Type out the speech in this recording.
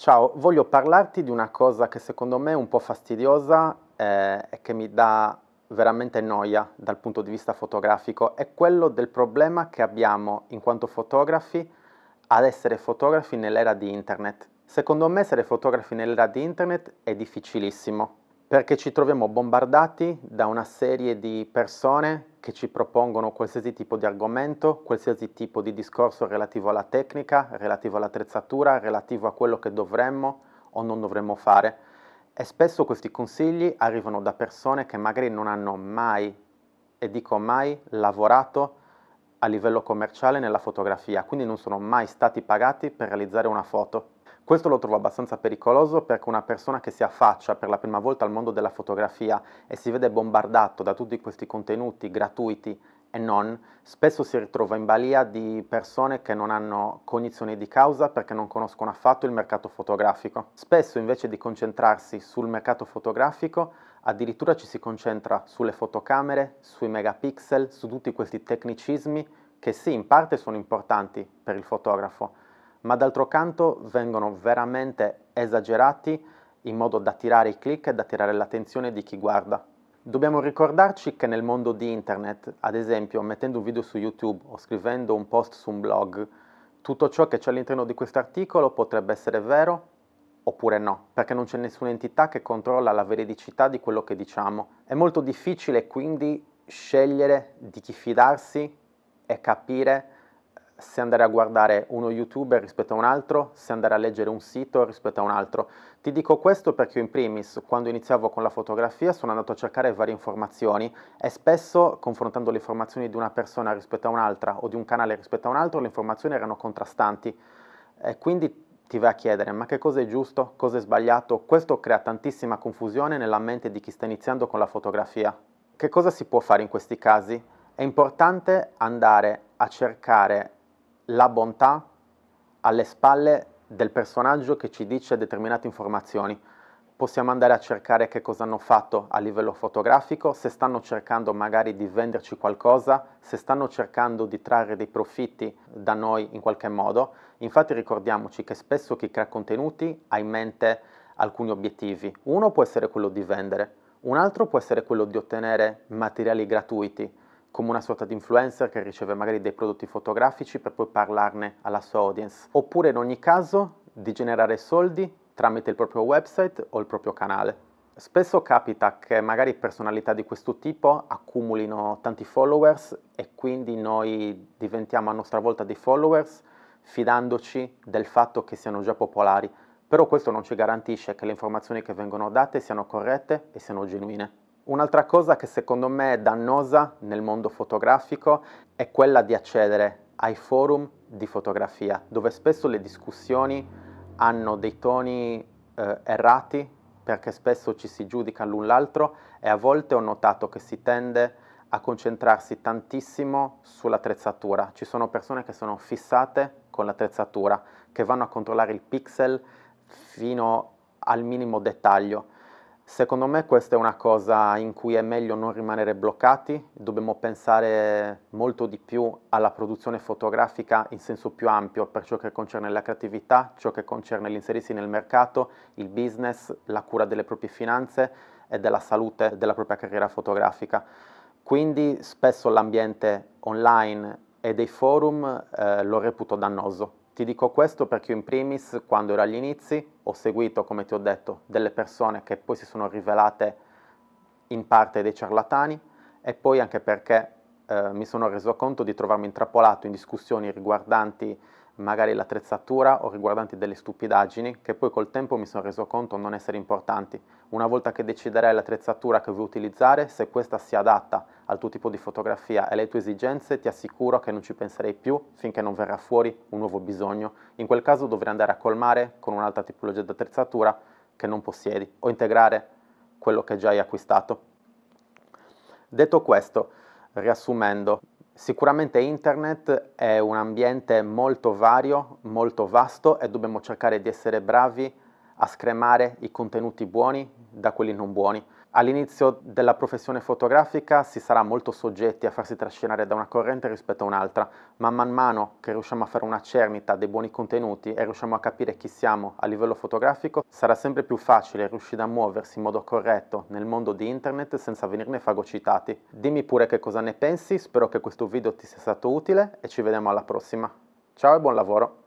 Ciao, voglio parlarti di una cosa che secondo me è un po' fastidiosa eh, e che mi dà veramente noia dal punto di vista fotografico, è quello del problema che abbiamo in quanto fotografi ad essere fotografi nell'era di internet. Secondo me essere fotografi nell'era di internet è difficilissimo perché ci troviamo bombardati da una serie di persone che ci propongono qualsiasi tipo di argomento, qualsiasi tipo di discorso relativo alla tecnica, relativo all'attrezzatura, relativo a quello che dovremmo o non dovremmo fare. E spesso questi consigli arrivano da persone che magari non hanno mai, e dico mai, lavorato a livello commerciale nella fotografia, quindi non sono mai stati pagati per realizzare una foto. Questo lo trovo abbastanza pericoloso perché una persona che si affaccia per la prima volta al mondo della fotografia e si vede bombardato da tutti questi contenuti gratuiti e non, spesso si ritrova in balia di persone che non hanno cognizione di causa perché non conoscono affatto il mercato fotografico. Spesso invece di concentrarsi sul mercato fotografico, addirittura ci si concentra sulle fotocamere, sui megapixel, su tutti questi tecnicismi che sì, in parte sono importanti per il fotografo, ma d'altro canto vengono veramente esagerati in modo da attirare i click e da attirare l'attenzione di chi guarda. Dobbiamo ricordarci che nel mondo di internet, ad esempio mettendo un video su YouTube o scrivendo un post su un blog, tutto ciò che c'è all'interno di questo articolo potrebbe essere vero oppure no, perché non c'è nessuna entità che controlla la veridicità di quello che diciamo. È molto difficile quindi scegliere di chi fidarsi e capire se andare a guardare uno youtuber rispetto a un altro, se andare a leggere un sito rispetto a un altro. Ti dico questo perché io in primis quando iniziavo con la fotografia sono andato a cercare varie informazioni e spesso confrontando le informazioni di una persona rispetto a un'altra o di un canale rispetto a un altro le informazioni erano contrastanti e quindi ti vai a chiedere ma che cosa è giusto, cosa è sbagliato, questo crea tantissima confusione nella mente di chi sta iniziando con la fotografia. Che cosa si può fare in questi casi? È importante andare a cercare la bontà alle spalle del personaggio che ci dice determinate informazioni. Possiamo andare a cercare che cosa hanno fatto a livello fotografico, se stanno cercando magari di venderci qualcosa, se stanno cercando di trarre dei profitti da noi in qualche modo. Infatti ricordiamoci che spesso chi crea contenuti ha in mente alcuni obiettivi. Uno può essere quello di vendere, un altro può essere quello di ottenere materiali gratuiti, come una sorta di influencer che riceve magari dei prodotti fotografici per poi parlarne alla sua audience, oppure in ogni caso di generare soldi tramite il proprio website o il proprio canale. Spesso capita che magari personalità di questo tipo accumulino tanti followers e quindi noi diventiamo a nostra volta dei followers fidandoci del fatto che siano già popolari, però questo non ci garantisce che le informazioni che vengono date siano corrette e siano genuine. Un'altra cosa che secondo me è dannosa nel mondo fotografico è quella di accedere ai forum di fotografia, dove spesso le discussioni hanno dei toni eh, errati, perché spesso ci si giudica l'un l'altro e a volte ho notato che si tende a concentrarsi tantissimo sull'attrezzatura. Ci sono persone che sono fissate con l'attrezzatura, che vanno a controllare il pixel fino al minimo dettaglio Secondo me questa è una cosa in cui è meglio non rimanere bloccati, dobbiamo pensare molto di più alla produzione fotografica in senso più ampio per ciò che concerne la creatività, ciò che concerne l'inserirsi nel mercato, il business, la cura delle proprie finanze e della salute della propria carriera fotografica. Quindi spesso l'ambiente online e dei forum eh, lo reputo dannoso. Ti dico questo perché in primis, quando ero agli inizi, ho seguito, come ti ho detto, delle persone che poi si sono rivelate in parte dei ciarlatani e poi anche perché eh, mi sono reso conto di trovarmi intrappolato in discussioni riguardanti magari l'attrezzatura o riguardanti delle stupidaggini che poi col tempo mi sono reso conto non essere importanti. Una volta che deciderai l'attrezzatura che vuoi utilizzare, se questa si adatta al tuo tipo di fotografia e alle tue esigenze, ti assicuro che non ci penserei più finché non verrà fuori un nuovo bisogno. In quel caso dovrai andare a colmare con un'altra tipologia di attrezzatura che non possiedi o integrare quello che già hai acquistato. Detto questo, riassumendo, Sicuramente internet è un ambiente molto vario, molto vasto e dobbiamo cercare di essere bravi a scremare i contenuti buoni da quelli non buoni. All'inizio della professione fotografica si sarà molto soggetti a farsi trascinare da una corrente rispetto a un'altra, ma man mano che riusciamo a fare una cernita dei buoni contenuti e riusciamo a capire chi siamo a livello fotografico, sarà sempre più facile riuscire a muoversi in modo corretto nel mondo di internet senza venirne fagocitati. Dimmi pure che cosa ne pensi, spero che questo video ti sia stato utile e ci vediamo alla prossima. Ciao e buon lavoro!